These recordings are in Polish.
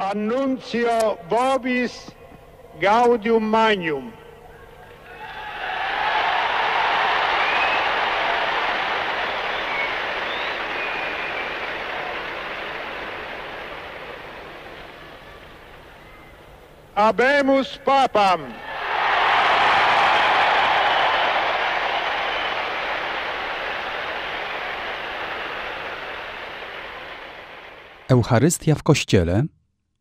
Annuncio Vobis Gaudium Magnum. Abemus Papam. Eucharystia w Kościele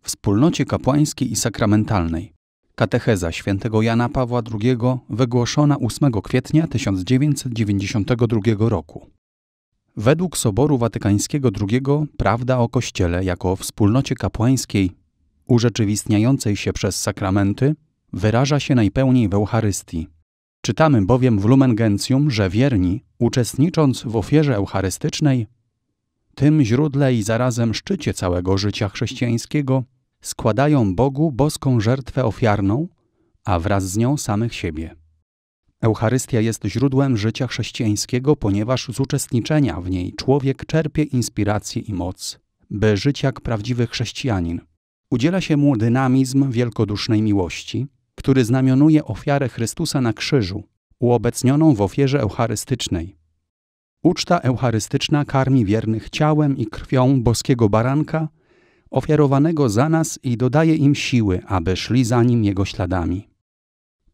wspólnocie kapłańskiej i sakramentalnej. Katecheza świętego Jana Pawła II wygłoszona 8 kwietnia 1992 roku. Według Soboru Watykańskiego II prawda o Kościele jako wspólnocie kapłańskiej urzeczywistniającej się przez sakramenty wyraża się najpełniej w Eucharystii. Czytamy bowiem w Lumen Gentium, że wierni, uczestnicząc w ofierze eucharystycznej, tym źródle i zarazem szczycie całego życia chrześcijańskiego, składają Bogu boską żertwę ofiarną, a wraz z nią samych siebie. Eucharystia jest źródłem życia chrześcijańskiego, ponieważ z uczestniczenia w niej człowiek czerpie inspirację i moc, by żyć jak prawdziwy chrześcijanin. Udziela się mu dynamizm wielkodusznej miłości, który znamionuje ofiarę Chrystusa na krzyżu, uobecnioną w ofierze eucharystycznej. Uczta eucharystyczna karmi wiernych ciałem i krwią boskiego baranka, ofiarowanego za nas i dodaje im siły, aby szli za nim jego śladami.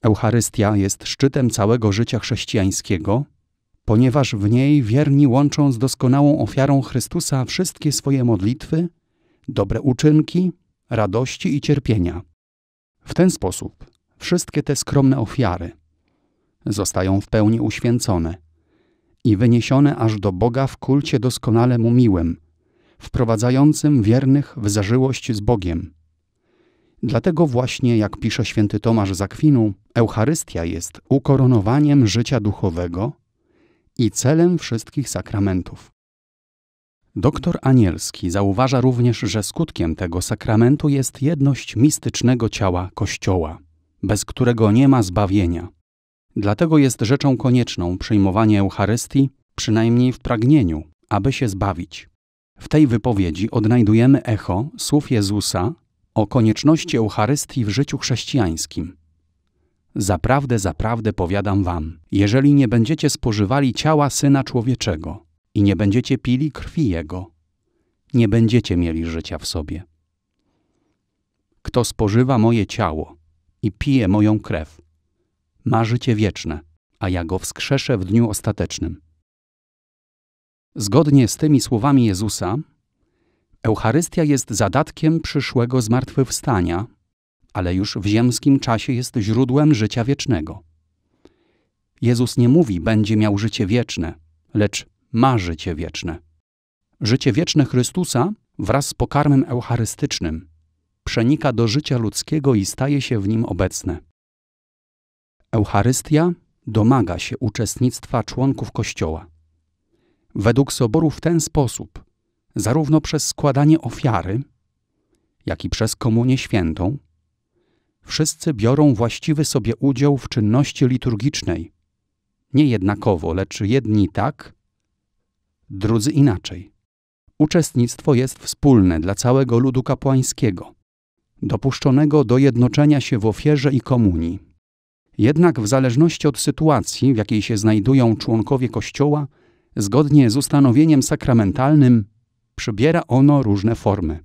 Eucharystia jest szczytem całego życia chrześcijańskiego, ponieważ w niej wierni łączą z doskonałą ofiarą Chrystusa wszystkie swoje modlitwy, dobre uczynki, radości i cierpienia. W ten sposób wszystkie te skromne ofiary zostają w pełni uświęcone i wyniesione aż do Boga w kulcie doskonale mu miłym – wprowadzającym wiernych w zażyłość z Bogiem. Dlatego właśnie, jak pisze święty Tomasz Zakwinu, Eucharystia jest ukoronowaniem życia duchowego i celem wszystkich sakramentów. Doktor Anielski zauważa również, że skutkiem tego sakramentu jest jedność mistycznego ciała Kościoła, bez którego nie ma zbawienia. Dlatego jest rzeczą konieczną przyjmowanie Eucharystii, przynajmniej w pragnieniu, aby się zbawić. W tej wypowiedzi odnajdujemy echo słów Jezusa o konieczności Eucharystii w życiu chrześcijańskim. Zaprawdę, zaprawdę powiadam wam, jeżeli nie będziecie spożywali ciała Syna Człowieczego i nie będziecie pili krwi Jego, nie będziecie mieli życia w sobie. Kto spożywa moje ciało i pije moją krew, ma życie wieczne, a ja go wskrzeszę w dniu ostatecznym. Zgodnie z tymi słowami Jezusa, Eucharystia jest zadatkiem przyszłego zmartwychwstania, ale już w ziemskim czasie jest źródłem życia wiecznego. Jezus nie mówi, będzie miał życie wieczne, lecz ma życie wieczne. Życie wieczne Chrystusa wraz z pokarmem eucharystycznym przenika do życia ludzkiego i staje się w nim obecne. Eucharystia domaga się uczestnictwa członków Kościoła według Soboru w ten sposób, zarówno przez składanie ofiary, jak i przez Komunię Świętą, wszyscy biorą właściwy sobie udział w czynności liturgicznej, nie jednakowo, lecz jedni tak, drudzy inaczej. Uczestnictwo jest wspólne dla całego ludu kapłańskiego, dopuszczonego do jednoczenia się w ofierze i komunii. Jednak w zależności od sytuacji, w jakiej się znajdują członkowie Kościoła, Zgodnie z ustanowieniem sakramentalnym przybiera ono różne formy.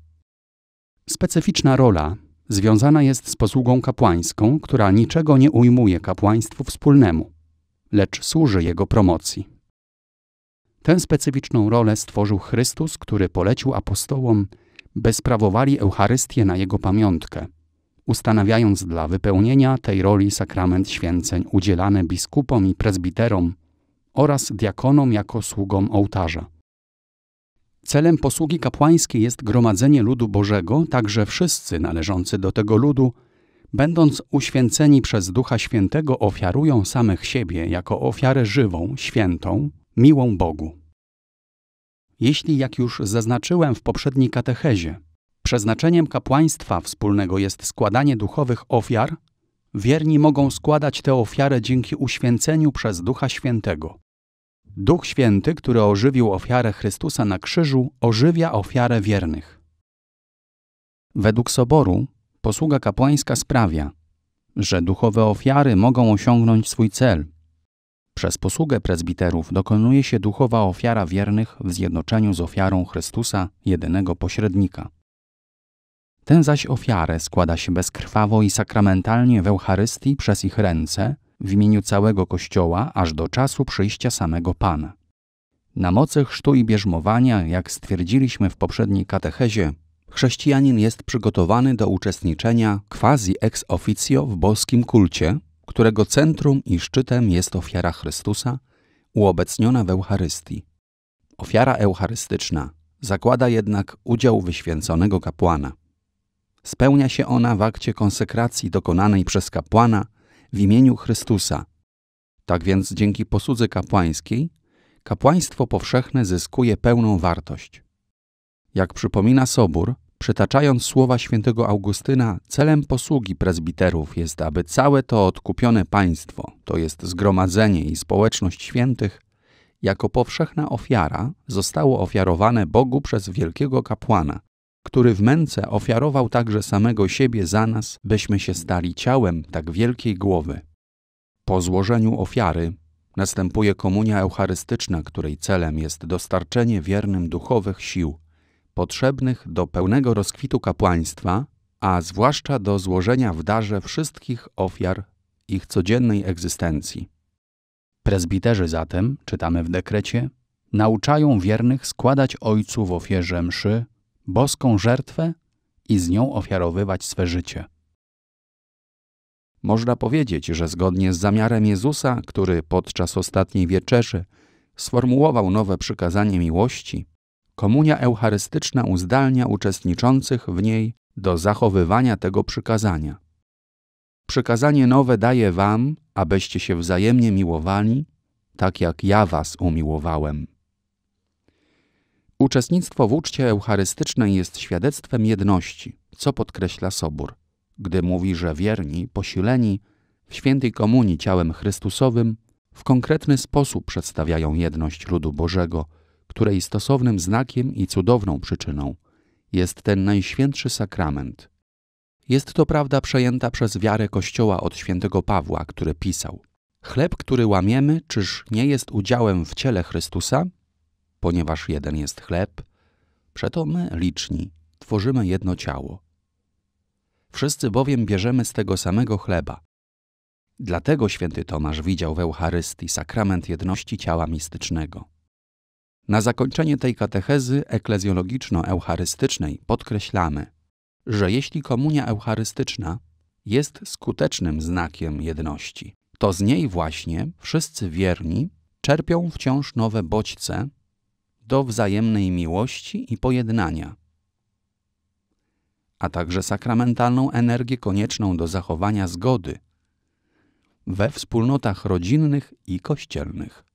Specyficzna rola związana jest z posługą kapłańską, która niczego nie ujmuje kapłaństwu wspólnemu, lecz służy jego promocji. Tę specyficzną rolę stworzył Chrystus, który polecił apostołom, by sprawowali Eucharystię na jego pamiątkę, ustanawiając dla wypełnienia tej roli sakrament święceń udzielany biskupom i prezbiterom oraz diakonom jako sługom ołtarza. Celem posługi kapłańskiej jest gromadzenie ludu Bożego, tak że wszyscy należący do tego ludu, będąc uświęceni przez Ducha Świętego, ofiarują samych siebie jako ofiarę żywą, świętą, miłą Bogu. Jeśli, jak już zaznaczyłem w poprzedniej katechezie, przeznaczeniem kapłaństwa wspólnego jest składanie duchowych ofiar, wierni mogą składać te ofiary dzięki uświęceniu przez Ducha Świętego. Duch Święty, który ożywił ofiarę Chrystusa na krzyżu, ożywia ofiarę wiernych. Według Soboru posługa kapłańska sprawia, że duchowe ofiary mogą osiągnąć swój cel. Przez posługę prezbiterów dokonuje się duchowa ofiara wiernych w zjednoczeniu z ofiarą Chrystusa, jedynego pośrednika. Tę zaś ofiarę składa się bezkrwawo i sakramentalnie w Eucharystii przez ich ręce – w imieniu całego Kościoła aż do czasu przyjścia samego Pana. Na mocy chrztu i bierzmowania, jak stwierdziliśmy w poprzedniej katechezie, chrześcijanin jest przygotowany do uczestniczenia quasi ex officio w boskim kulcie, którego centrum i szczytem jest ofiara Chrystusa uobecniona w Eucharystii. Ofiara eucharystyczna zakłada jednak udział wyświęconego kapłana. Spełnia się ona w akcie konsekracji dokonanej przez kapłana – w imieniu Chrystusa. Tak więc dzięki posłudze kapłańskiej kapłaństwo powszechne zyskuje pełną wartość. Jak przypomina Sobór, przytaczając słowa świętego Augustyna, celem posługi prezbiterów jest, aby całe to odkupione państwo, to jest zgromadzenie i społeczność świętych, jako powszechna ofiara zostało ofiarowane Bogu przez wielkiego kapłana, który w męce ofiarował także samego siebie za nas, byśmy się stali ciałem tak wielkiej głowy. Po złożeniu ofiary następuje komunia eucharystyczna, której celem jest dostarczenie wiernym duchowych sił, potrzebnych do pełnego rozkwitu kapłaństwa, a zwłaszcza do złożenia w darze wszystkich ofiar ich codziennej egzystencji. Prezbiterzy zatem, czytamy w dekrecie, nauczają wiernych składać Ojcu w ofierze mszy boską żertwę i z nią ofiarowywać swe życie. Można powiedzieć, że zgodnie z zamiarem Jezusa, który podczas ostatniej wieczerzy sformułował nowe przykazanie miłości, komunia eucharystyczna uzdalnia uczestniczących w niej do zachowywania tego przykazania. Przykazanie nowe daje wam, abyście się wzajemnie miłowali, tak jak ja was umiłowałem. Uczestnictwo w uczcie eucharystycznej jest świadectwem jedności, co podkreśla Sobór, gdy mówi, że wierni, posileni w świętej komunii ciałem Chrystusowym, w konkretny sposób przedstawiają jedność ludu Bożego, której stosownym znakiem i cudowną przyczyną jest ten najświętszy sakrament. Jest to prawda przejęta przez wiarę Kościoła od świętego Pawła, który pisał: Chleb, który łamiemy, czyż nie jest udziałem w ciele Chrystusa? ponieważ jeden jest chleb, przeto my, liczni, tworzymy jedno ciało. Wszyscy bowiem bierzemy z tego samego chleba. Dlatego święty Tomasz widział w Eucharystii sakrament jedności ciała mistycznego. Na zakończenie tej katechezy eklezjologiczno-eucharystycznej podkreślamy, że jeśli komunia eucharystyczna jest skutecznym znakiem jedności, to z niej właśnie wszyscy wierni czerpią wciąż nowe bodźce do wzajemnej miłości i pojednania, a także sakramentalną energię konieczną do zachowania zgody we wspólnotach rodzinnych i kościelnych.